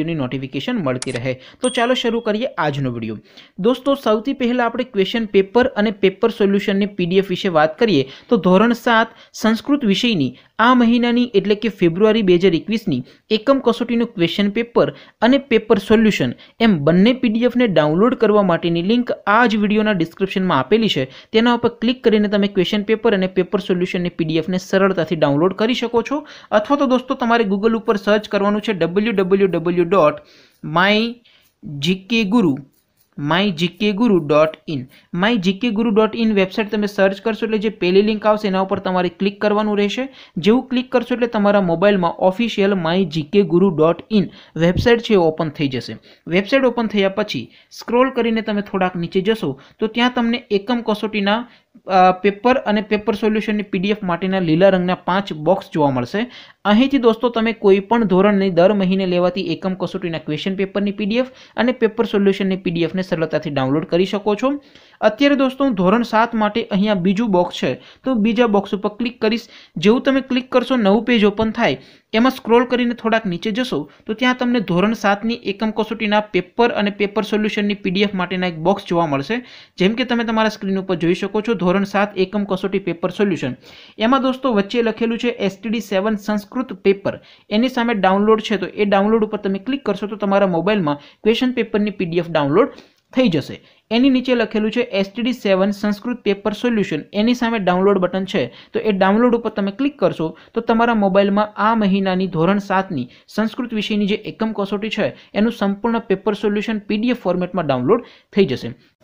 વિડીયોની નોટિફિકેશન મળતી રહે તો ચાલો શરૂ કરીએ આજનો વિડીયો દોસ્તો સૌથી પહેલાં આપણે ક્વેશ્ચન પેપર અને પેપર સોલ્યુશનની પીડીએફ વિશે વાત કરીએ તો ધોરણ સાત સંસ્કૃત વિષયની આ મહિનાની એટલે કે ફેબ્રુઆરી બે હજાર એકવીસની એકમ કસોટીનું ક્વેશ્ચન પેપર અને પેપર સોલ્યુશન એમ બંને પીડીએફને ડાઉનલોડ કરવા માટેની લિંક આ જ વિડીયોના ડિસ્ક્રિપ્શનમાં આપેલી છે તેના ઉપર ક્લિક કરીને તમે ક્વેશ્ચન પેપર અને પેપર સોલ્યુશનની પીડીએફને સરળતાથી ડાઉનલોડ કરી શકો છો અથવા તો દોસ્તો તમારે ગૂગલ ઉપર સર્ચ કરવાનું છે W W W dot my GK guru my GK guru dot in my GK guru dot in website તમે સર્ચ કરશો એટલે જે પહેલી લિંક આવશે એના ઉપર તમારે ક્લિક કરવાનું રહેશે જેવું ક્લિક કરશો એટલે તમારા મોબાઈલમાં official my GK guru dot in website છે એ ઓપન થઈ જશે વેબસાઇટ ઓપન થયા પછી સ્ક્રોલ કરીને તમે થોડાક નીચે જશો તો ત્યાં તમને એકમ કસોટીના પેપર અને પેપર સોલ્યુશનની પીડીએફ માટેના લીલા રંગના પાંચ બોક્સ જોવા મળશે અહીંથી દોસ્તો તમે કોઈ પણ ધોરણની દર મહિને લેવાતી એકમ કસોટીના ક્વેશ્ચન પેપરની પીડીએફ અને પેપર સોલ્યુશનની પીડીએફને સરળતાથી ડાઉનલોડ કરી શકો છો અત્યારે દોસ્તો હું ધોરણ સાત માટે અહીંયા બીજું બોક્સ છે તો બીજા બોક્સ ઉપર ક્લિક કરીશ જેવું તમે ક્લિક કરશો નવું પેજ ઓપન થાય એમાં સ્ક્રોલ કરીને થોડાક નીચે જશો તો ત્યાં તમને ધોરણ સાતની એકમ કસોટીના પેપર અને પેપર સોલ્યુશનની પીડીએફ માટેના એક બોક્સ જોવા મળશે જેમ કે તમે તમારા સ્ક્રીન ઉપર જોઈ શકો છો ધોરણ સાત એકમ કસોટી પેપર સોલ્યુશન એમાં દોસ્તો વચ્ચે લખેલું છે એસટીડી સેવન સંસ્કૃત પેપર એની સામે ડાઉનલોડ છે તો એ ડાઉનલોડ ઉપર તમે ક્લિક કરશો તો તમારા મોબાઈલમાં ક્વેશ્ચન પેપરની પીડીએફ ડાઉનલોડ થઈ જશે એની નીચે લખેલું છે STD seven Sanskrit paper solution એની સામે ડાઉનલોડ બટન છે તો એ ડાઉનલોડ ઉપર તમે ક્લિક કરશો તો તમારા મોબાઈલમાં આ મહિનાની ધોરણ સાતની સંસ્કૃત વિષયની જે એકમ કસોટી છે એનું સંપૂર્ણ પેપર સોલ્યુશન પીડીએફ ફોર્મેટમાં ડાઉનલોડ થઈ જશે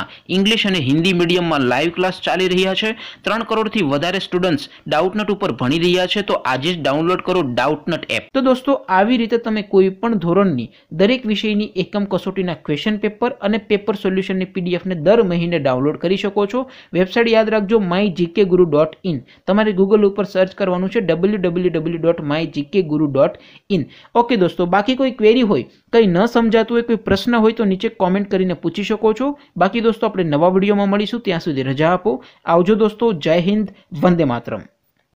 શાળાઓના ઇંગ્લિશ અને હિન્દી મીડિયમમાં લાઈવ ક્લાસ ચાલી રહ્યા છે ત્રણ કરોડથી વધારે સ્ટુડન્ટ્સ ડાઉટનટ ઉપર ભણી રહ્યા છે તો આજે જ ડાઉનલોડ કરો ડાઉટનટ એપ તો દોસ્તો આવી રીતે તમે કોઈ પણ ધોરણની દરેક વિષયની એકમ કસોટીના ક્વેશ્ચન પેપર અને પેપર સોલ્યુશનની પીડીએફને દર મહિને ડાઉનલોડ કરી શકો છો વેબસાઇટ યાદ રાખજો my GK guru dot in તમારે ગૂગલ ઉપર સર્ચ કરવાનું છે W W W dot my GK guru dot in okay દોસ્તો બાકી કોઈ ક્વેરી હોય કંઈ ન સમજાતું હોય કોઈ પ્રશ્ન હોય તો નીચે કોમેન્ટ કરીને પૂછી શકો છો બાકી દોસ્તો આપણે નવા વિડીયોમાં મળીશું ત્યાં સુધી રજા આપો આવજો દોસ્તો જય હિન્દ વંદે માતરમ